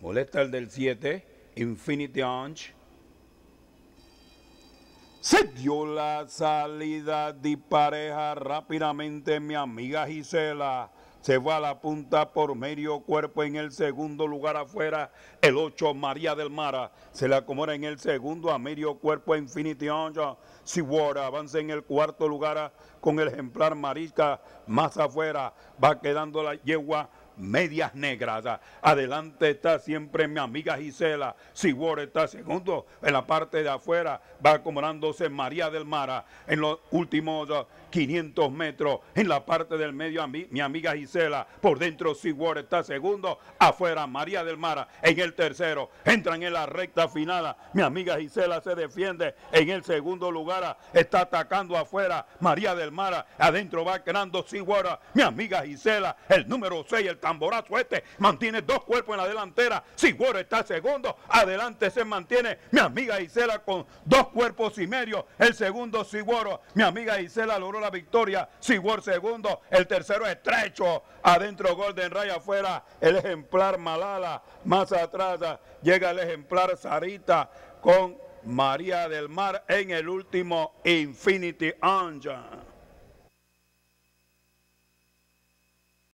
Molesta el del 7, Infinity Ange. Se dio la salida de pareja rápidamente mi amiga Gisela. Se va a la punta por medio cuerpo en el segundo lugar afuera. El 8, María del Mara. Se la acomoda en el segundo a medio cuerpo Infinity Angel. Avance avanza en el cuarto lugar con el ejemplar Marisca. Más afuera va quedando la yegua medias negras. Adelante está siempre mi amiga Gisela. Sibor está segundo en la parte de afuera. Va acomodándose María del Mara. en los últimos 500 uh, metros. En la parte del medio, mi amiga Gisela. Por dentro, Sibor está segundo. Afuera, María del Mara. en el tercero. Entran en la recta final. Mi amiga Gisela se defiende en el segundo lugar. Uh, está atacando afuera María del Mara. Adentro va creando Sibor. Mi amiga Gisela, el número 6, el Amborazo este, mantiene dos cuerpos en la delantera. Siguro está segundo, adelante se mantiene mi amiga Isela con dos cuerpos y medio. El segundo Siguro mi amiga Isela logró la victoria. si segundo, el tercero estrecho, adentro Golden Ray afuera, el ejemplar Malala, más atrás llega el ejemplar Sarita con María del Mar en el último Infinity Engine.